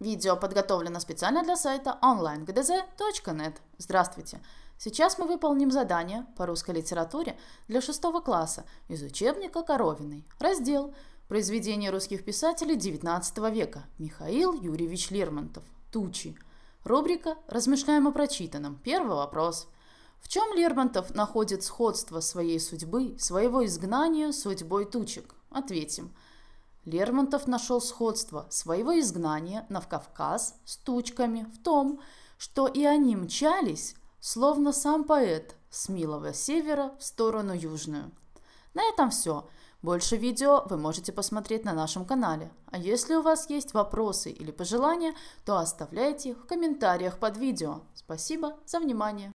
Видео подготовлено специально для сайта onlinegdz.net. Здравствуйте! Сейчас мы выполним задание по русской литературе для шестого класса из учебника Коровиной. Раздел «Произведения русских писателей XIX века» Михаил Юрьевич Лермонтов. «Тучи». Рубрика «Размышляем о прочитанном». Первый вопрос. В чем Лермонтов находит сходство своей судьбы, своего изгнания с судьбой тучек? Ответим. Лермонтов нашел сходство своего изгнания на Кавказ с тучками в том, что и они мчались, словно сам поэт, с милого севера в сторону южную. На этом все. Больше видео вы можете посмотреть на нашем канале. А если у вас есть вопросы или пожелания, то оставляйте их в комментариях под видео. Спасибо за внимание!